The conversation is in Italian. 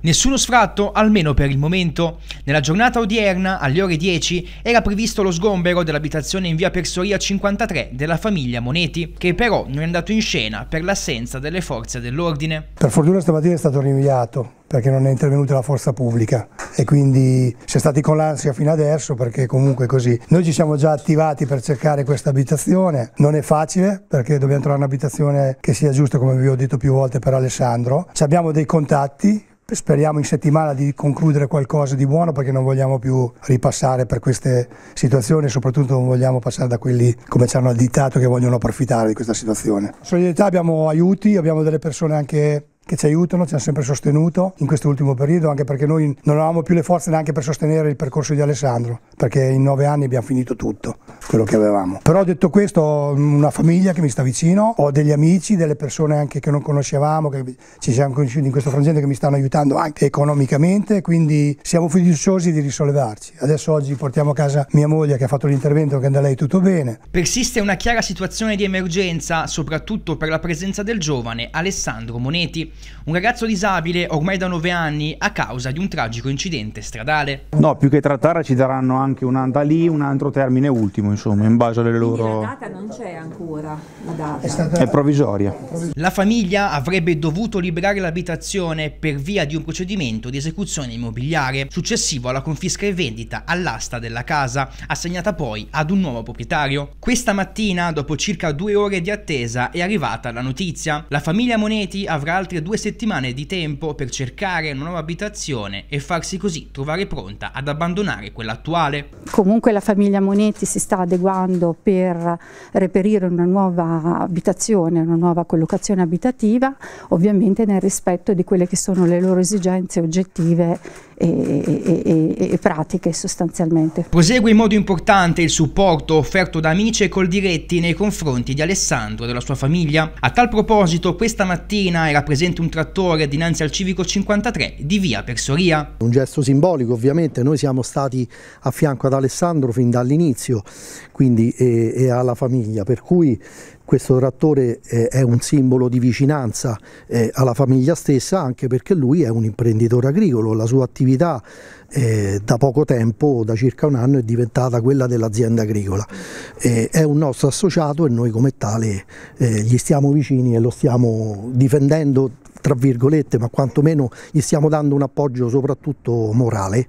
Nessuno sfratto, almeno per il momento. Nella giornata odierna, alle ore 10, era previsto lo sgombero dell'abitazione in via Persoria 53 della famiglia Moneti, che però non è andato in scena per l'assenza delle forze dell'ordine. Per fortuna stamattina è stato rinviato perché non è intervenuta la forza pubblica e quindi si è stati con l'ansia fino adesso perché comunque così. Noi ci siamo già attivati per cercare questa abitazione, non è facile perché dobbiamo trovare un'abitazione che sia giusta come vi ho detto più volte per Alessandro. Ci abbiamo dei contatti, speriamo in settimana di concludere qualcosa di buono perché non vogliamo più ripassare per queste situazioni e soprattutto non vogliamo passare da quelli come ci hanno additato che vogliono approfittare di questa situazione. Solidarietà abbiamo aiuti, abbiamo delle persone anche che ci aiutano, ci hanno sempre sostenuto in questo ultimo periodo, anche perché noi non avevamo più le forze neanche per sostenere il percorso di Alessandro, perché in nove anni abbiamo finito tutto quello che avevamo. Però detto questo, ho una famiglia che mi sta vicino, ho degli amici, delle persone anche che non conoscevamo, che ci siamo conosciuti in questo frangente, che mi stanno aiutando anche economicamente, quindi siamo fiduciosi di risollevarci. Adesso oggi portiamo a casa mia moglie che ha fatto l'intervento, che da lei tutto bene. Persiste una chiara situazione di emergenza, soprattutto per la presenza del giovane Alessandro Moneti un ragazzo disabile ormai da 9 anni a causa di un tragico incidente stradale. No, più che trattare ci daranno anche una, da lì un altro termine ultimo, insomma, in base alle loro... Quindi la data non c'è ancora, la data. È, stata... È provvisoria. La famiglia avrebbe dovuto liberare l'abitazione per via di un procedimento di esecuzione immobiliare, successivo alla confisca e vendita all'asta della casa, assegnata poi ad un nuovo proprietario. Questa mattina, dopo circa due ore di attesa, è arrivata la notizia. La famiglia Moneti avrà altre due due settimane di tempo per cercare una nuova abitazione e farsi così trovare pronta ad abbandonare quella attuale. Comunque la famiglia Monetti si sta adeguando per reperire una nuova abitazione, una nuova collocazione abitativa, ovviamente nel rispetto di quelle che sono le loro esigenze oggettive e, e, e, pratiche sostanzialmente. Prosegue in modo importante il supporto offerto da Amici e col diretti nei confronti di Alessandro e della sua famiglia. A tal proposito, questa mattina era presente un trattore dinanzi al civico 53 di via Persoria. Un gesto simbolico ovviamente, noi siamo stati a fianco ad Alessandro fin dall'inizio quindi, e, e alla famiglia, per cui questo trattore eh, è un simbolo di vicinanza eh, alla famiglia stessa anche perché lui è un imprenditore agricolo, la sua attività eh, da poco tempo, da circa un anno, è diventata quella dell'azienda agricola. Eh, è un nostro associato e noi come tale eh, gli stiamo vicini e lo stiamo difendendo tra virgolette, ma quantomeno gli stiamo dando un appoggio soprattutto morale.